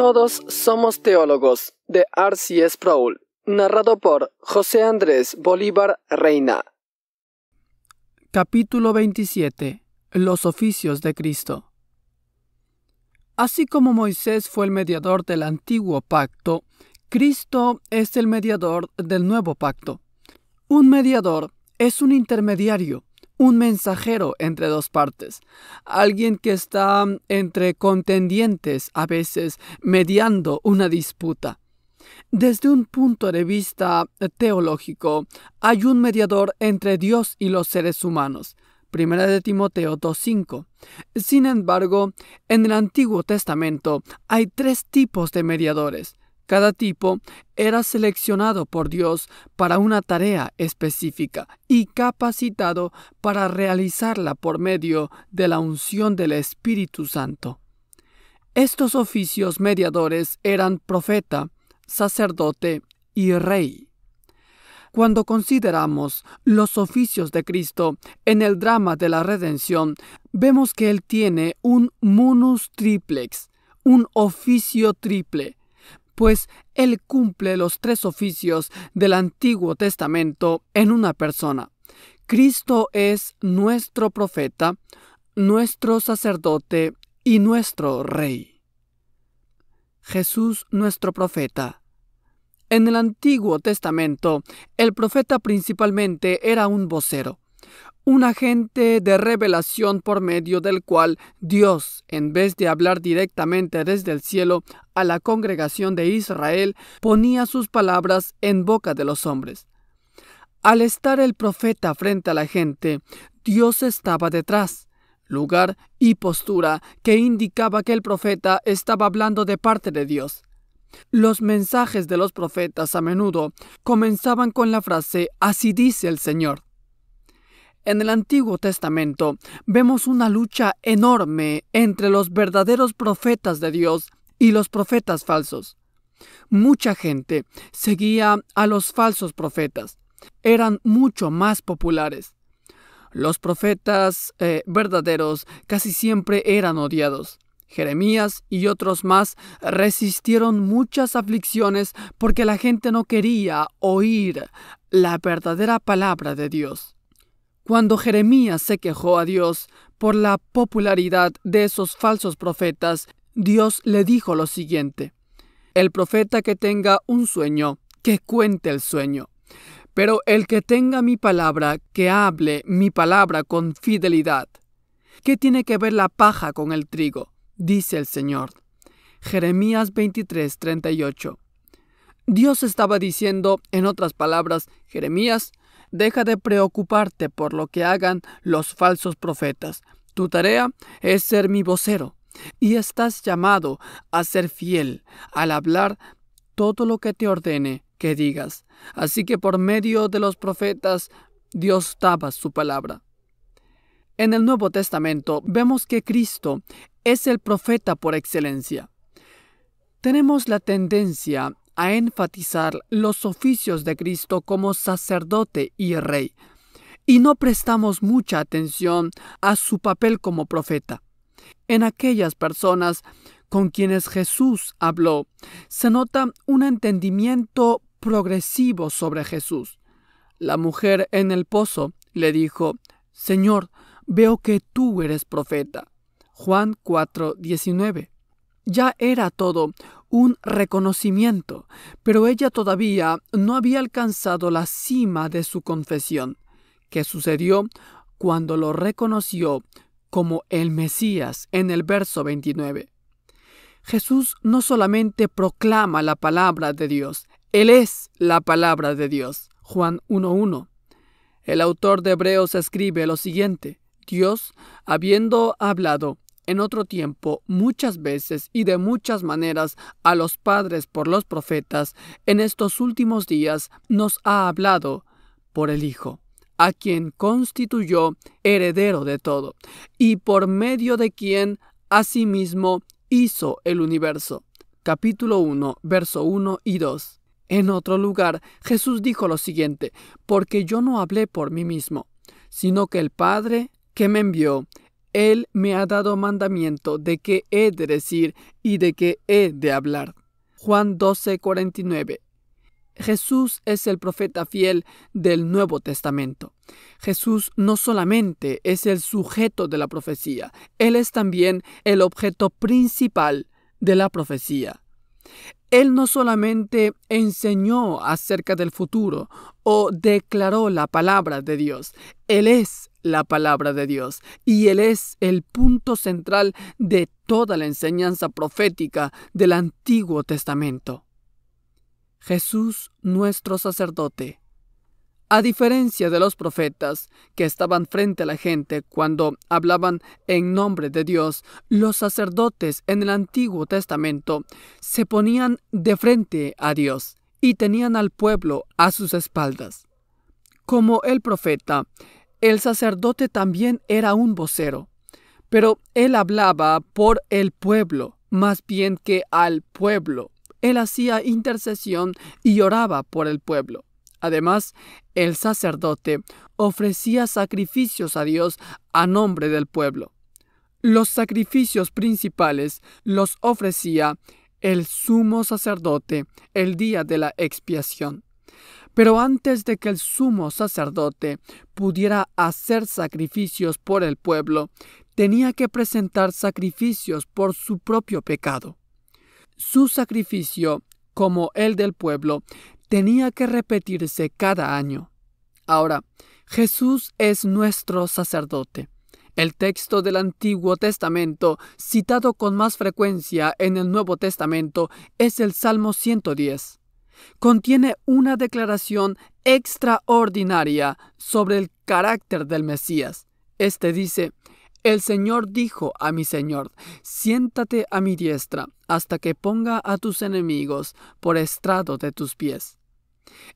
Todos somos teólogos de Arcy Sproul, narrado por José Andrés Bolívar Reina. Capítulo 27. Los oficios de Cristo. Así como Moisés fue el mediador del antiguo pacto, Cristo es el mediador del nuevo pacto. Un mediador es un intermediario un mensajero entre dos partes, alguien que está mm, entre contendientes, a veces mediando una disputa. Desde un punto de vista eh, teológico, hay un mediador entre Dios y los seres humanos. Primera de Timoteo 2.5. Sin embargo, en el Antiguo Testamento hay tres tipos de mediadores. Cada tipo era seleccionado por Dios para una tarea específica y capacitado para realizarla por medio de la unción del Espíritu Santo. Estos oficios mediadores eran profeta, sacerdote y rey. Cuando consideramos los oficios de Cristo en el drama de la redención, vemos que Él tiene un munus triplex, un oficio triple, pues Él cumple los tres oficios del Antiguo Testamento en una persona. Cristo es nuestro profeta, nuestro sacerdote y nuestro rey. Jesús nuestro profeta. En el Antiguo Testamento, el profeta principalmente era un vocero un agente de revelación por medio del cual Dios, en vez de hablar directamente desde el cielo a la congregación de Israel, ponía sus palabras en boca de los hombres. Al estar el profeta frente a la gente, Dios estaba detrás, lugar y postura que indicaba que el profeta estaba hablando de parte de Dios. Los mensajes de los profetas a menudo comenzaban con la frase Así dice el Señor en el Antiguo Testamento vemos una lucha enorme entre los verdaderos profetas de Dios y los profetas falsos. Mucha gente seguía a los falsos profetas. Eran mucho más populares. Los profetas eh, verdaderos casi siempre eran odiados. Jeremías y otros más resistieron muchas aflicciones porque la gente no quería oír la verdadera palabra de Dios. Cuando Jeremías se quejó a Dios por la popularidad de esos falsos profetas, Dios le dijo lo siguiente, El profeta que tenga un sueño, que cuente el sueño. Pero el que tenga mi palabra, que hable mi palabra con fidelidad. ¿Qué tiene que ver la paja con el trigo? dice el Señor. Jeremías 23, 38. Dios estaba diciendo, en otras palabras, Jeremías, Deja de preocuparte por lo que hagan los falsos profetas. Tu tarea es ser mi vocero y estás llamado a ser fiel al hablar todo lo que te ordene que digas. Así que por medio de los profetas Dios daba su palabra. En el Nuevo Testamento vemos que Cristo es el profeta por excelencia. Tenemos la tendencia a enfatizar los oficios de Cristo como sacerdote y rey, y no prestamos mucha atención a su papel como profeta. En aquellas personas con quienes Jesús habló, se nota un entendimiento progresivo sobre Jesús. La mujer en el pozo le dijo, Señor, veo que tú eres profeta. Juan 4, 19. Ya era todo un reconocimiento, pero ella todavía no había alcanzado la cima de su confesión, que sucedió cuando lo reconoció como el Mesías en el verso 29. Jesús no solamente proclama la palabra de Dios, Él es la palabra de Dios. Juan 1.1. El autor de Hebreos escribe lo siguiente, Dios, habiendo hablado, en otro tiempo, muchas veces y de muchas maneras a los padres por los profetas, en estos últimos días nos ha hablado por el Hijo a quien constituyó heredero de todo, y por medio de quien asimismo hizo el universo. Capítulo 1, verso 1 y 2. En otro lugar, Jesús dijo lo siguiente, porque yo no hablé por mí mismo, sino que el Padre que me envió, él me ha dado mandamiento de qué he de decir y de qué he de hablar. Juan 49 Jesús es el profeta fiel del Nuevo Testamento. Jesús no solamente es el sujeto de la profecía, Él es también el objeto principal de la profecía. Él no solamente enseñó acerca del futuro o declaró la palabra de Dios, Él es la palabra de Dios y Él es el punto central de toda la enseñanza profética del Antiguo Testamento. Jesús nuestro sacerdote. A diferencia de los profetas que estaban frente a la gente cuando hablaban en nombre de Dios, los sacerdotes en el Antiguo Testamento se ponían de frente a Dios y tenían al pueblo a sus espaldas. Como el profeta, el sacerdote también era un vocero, pero él hablaba por el pueblo, más bien que al pueblo. Él hacía intercesión y oraba por el pueblo. Además, el sacerdote ofrecía sacrificios a Dios a nombre del pueblo. Los sacrificios principales los ofrecía el sumo sacerdote el día de la expiación. Pero antes de que el sumo sacerdote pudiera hacer sacrificios por el pueblo, tenía que presentar sacrificios por su propio pecado. Su sacrificio, como el del pueblo, tenía que repetirse cada año. Ahora, Jesús es nuestro sacerdote. El texto del Antiguo Testamento, citado con más frecuencia en el Nuevo Testamento, es el Salmo 110 contiene una declaración extraordinaria sobre el carácter del Mesías. Este dice, el Señor dijo a mi Señor, siéntate a mi diestra hasta que ponga a tus enemigos por estrado de tus pies.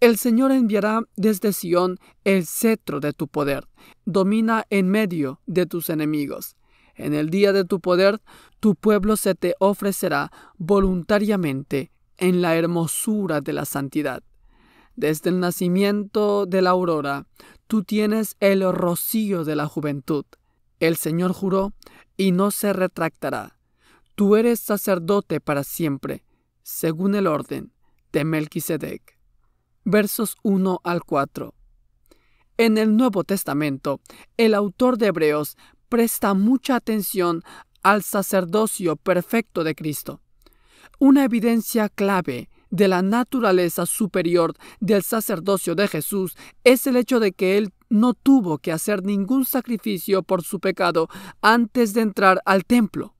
El Señor enviará desde Sión el cetro de tu poder, domina en medio de tus enemigos. En el día de tu poder, tu pueblo se te ofrecerá voluntariamente en la hermosura de la santidad. Desde el nacimiento de la aurora, tú tienes el rocío de la juventud. El Señor juró y no se retractará. Tú eres sacerdote para siempre, según el orden de Melquisedec. Versos 1 al 4. En el Nuevo Testamento, el autor de Hebreos presta mucha atención al sacerdocio perfecto de Cristo una evidencia clave de la naturaleza superior del sacerdocio de Jesús es el hecho de que él no tuvo que hacer ningún sacrificio por su pecado antes de entrar al templo.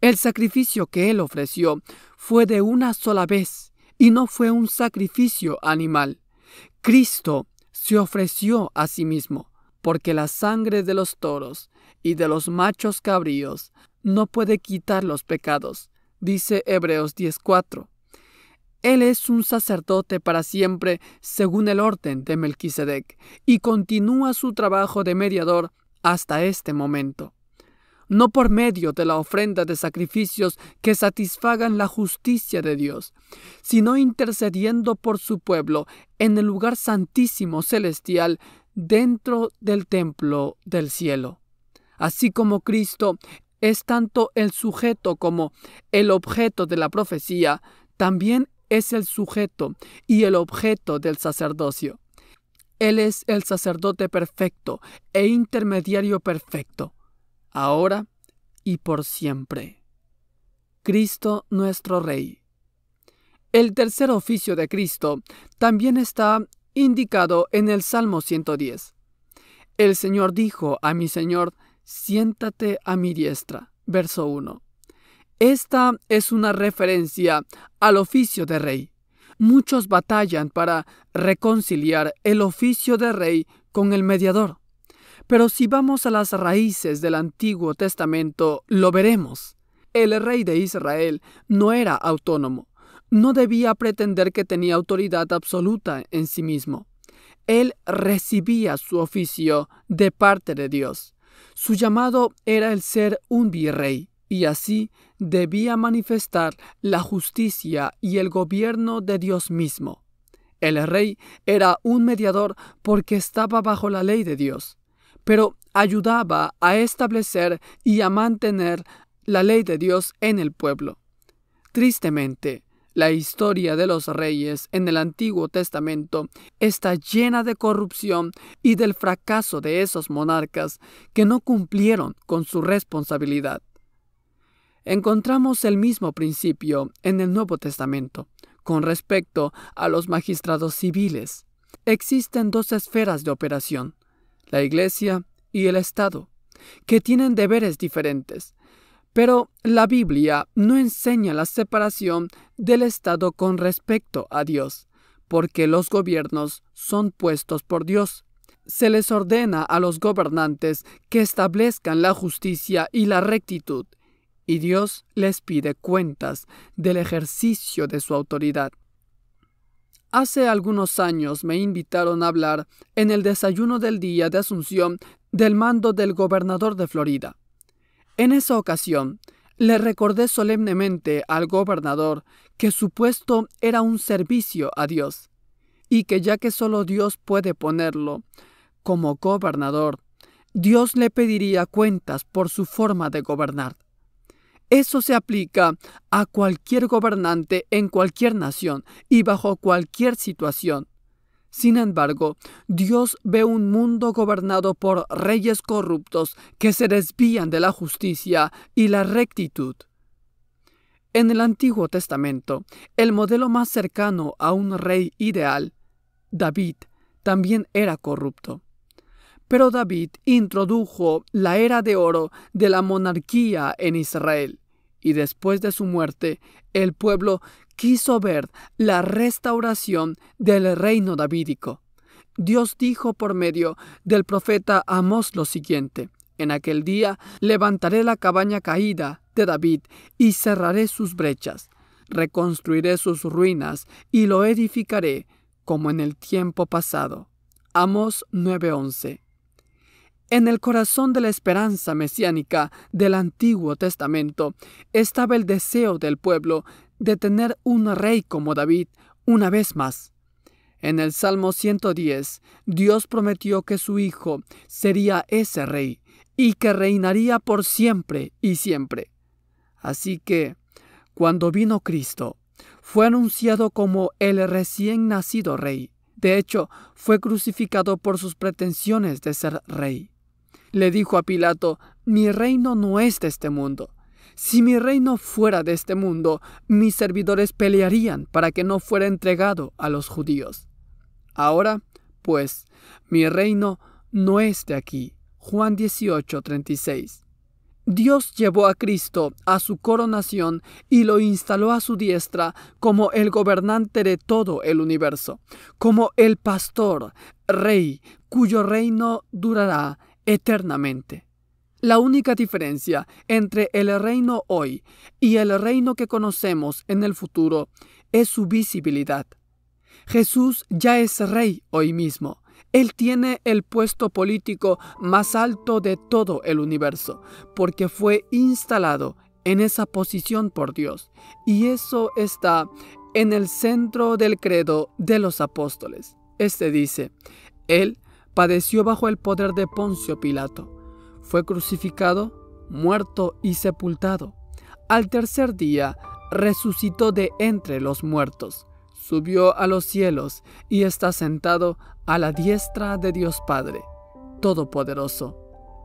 El sacrificio que él ofreció fue de una sola vez y no fue un sacrificio animal. Cristo se ofreció a sí mismo, porque la sangre de los toros y de los machos cabríos no puede quitar los pecados, dice Hebreos 10:4. Él es un sacerdote para siempre según el orden de Melquisedec y continúa su trabajo de mediador hasta este momento. No por medio de la ofrenda de sacrificios que satisfagan la justicia de Dios, sino intercediendo por su pueblo en el lugar santísimo celestial dentro del templo del cielo. Así como Cristo es tanto el sujeto como el objeto de la profecía, también es el sujeto y el objeto del sacerdocio. Él es el sacerdote perfecto e intermediario perfecto, ahora y por siempre. Cristo nuestro Rey. El tercer oficio de Cristo también está indicado en el Salmo 110. El Señor dijo a mi Señor, siéntate a mi diestra. Verso 1. Esta es una referencia al oficio de rey. Muchos batallan para reconciliar el oficio de rey con el mediador. Pero si vamos a las raíces del Antiguo Testamento, lo veremos. El rey de Israel no era autónomo, no debía pretender que tenía autoridad absoluta en sí mismo. Él recibía su oficio de parte de Dios. Su llamado era el ser un virrey y así debía manifestar la justicia y el gobierno de Dios mismo. El rey era un mediador porque estaba bajo la ley de Dios, pero ayudaba a establecer y a mantener la ley de Dios en el pueblo. Tristemente, la historia de los reyes en el Antiguo Testamento está llena de corrupción y del fracaso de esos monarcas que no cumplieron con su responsabilidad. Encontramos el mismo principio en el Nuevo Testamento con respecto a los magistrados civiles. Existen dos esferas de operación, la Iglesia y el Estado, que tienen deberes diferentes, pero la Biblia no enseña la separación del Estado con respecto a Dios, porque los gobiernos son puestos por Dios. Se les ordena a los gobernantes que establezcan la justicia y la rectitud, y Dios les pide cuentas del ejercicio de su autoridad. Hace algunos años me invitaron a hablar en el desayuno del día de Asunción del mando del gobernador de Florida. En esa ocasión, le recordé solemnemente al gobernador que su puesto era un servicio a Dios, y que ya que solo Dios puede ponerlo como gobernador, Dios le pediría cuentas por su forma de gobernar. Eso se aplica a cualquier gobernante en cualquier nación y bajo cualquier situación, sin embargo, Dios ve un mundo gobernado por reyes corruptos que se desvían de la justicia y la rectitud. En el Antiguo Testamento, el modelo más cercano a un rey ideal, David, también era corrupto. Pero David introdujo la era de oro de la monarquía en Israel, y después de su muerte, el pueblo quiso ver la restauración del reino davídico. Dios dijo por medio del profeta Amós lo siguiente, en aquel día levantaré la cabaña caída de David y cerraré sus brechas, reconstruiré sus ruinas y lo edificaré como en el tiempo pasado. Amos 9:11 en el corazón de la esperanza mesiánica del Antiguo Testamento estaba el deseo del pueblo de tener un rey como David una vez más. En el Salmo 110, Dios prometió que su Hijo sería ese rey y que reinaría por siempre y siempre. Así que, cuando vino Cristo, fue anunciado como el recién nacido rey. De hecho, fue crucificado por sus pretensiones de ser rey. Le dijo a Pilato, mi reino no es de este mundo. Si mi reino fuera de este mundo, mis servidores pelearían para que no fuera entregado a los judíos. Ahora, pues, mi reino no es de aquí. Juan 18, 36. Dios llevó a Cristo a su coronación y lo instaló a su diestra como el gobernante de todo el universo, como el pastor, rey, cuyo reino durará eternamente. La única diferencia entre el reino hoy y el reino que conocemos en el futuro es su visibilidad. Jesús ya es rey hoy mismo. Él tiene el puesto político más alto de todo el universo, porque fue instalado en esa posición por Dios. Y eso está en el centro del credo de los apóstoles. Este dice, Él padeció bajo el poder de Poncio Pilato fue crucificado, muerto y sepultado. Al tercer día resucitó de entre los muertos, subió a los cielos y está sentado a la diestra de Dios Padre, Todopoderoso.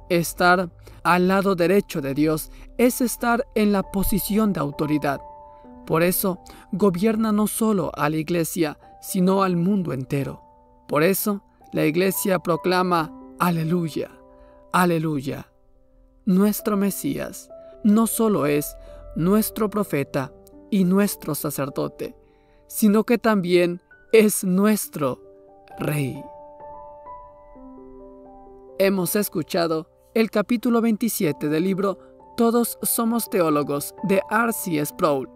Estar al lado derecho de Dios es estar en la posición de autoridad. Por eso, gobierna no solo a la iglesia, sino al mundo entero. Por eso, la iglesia proclama, aleluya. Aleluya. Nuestro Mesías no solo es nuestro profeta y nuestro sacerdote, sino que también es nuestro Rey. Hemos escuchado el capítulo 27 del libro Todos somos teólogos de R.C. Sproul.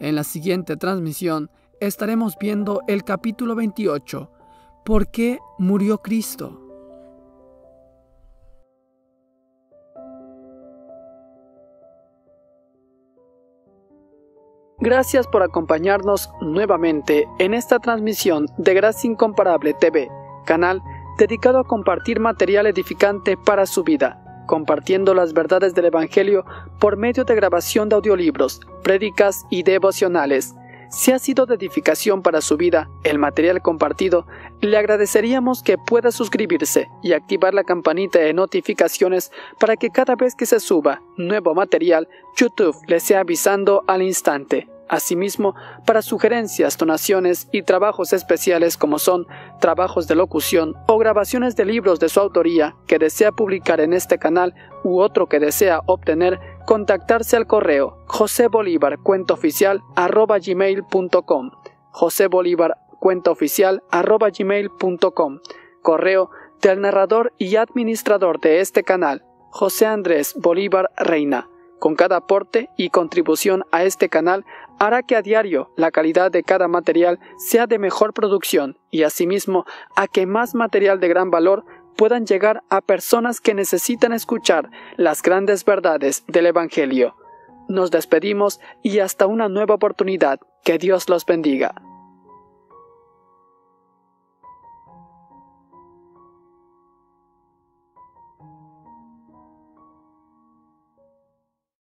En la siguiente transmisión estaremos viendo el capítulo 28, ¿Por qué murió Cristo? Gracias por acompañarnos nuevamente en esta transmisión de Gracia Incomparable TV, canal dedicado a compartir material edificante para su vida, compartiendo las verdades del Evangelio por medio de grabación de audiolibros, prédicas y devocionales si ha sido de edificación para su vida el material compartido, le agradeceríamos que pueda suscribirse y activar la campanita de notificaciones para que cada vez que se suba nuevo material, YouTube le sea avisando al instante. Asimismo, para sugerencias, donaciones y trabajos especiales como son trabajos de locución o grabaciones de libros de su autoría que desea publicar en este canal u otro que desea obtener, contactarse al correo punto @gmail.com correo del narrador y administrador de este canal, José Andrés Bolívar Reina. Con cada aporte y contribución a este canal hará que a diario la calidad de cada material sea de mejor producción y asimismo a que más material de gran valor puedan llegar a personas que necesitan escuchar las grandes verdades del Evangelio. Nos despedimos y hasta una nueva oportunidad. Que Dios los bendiga.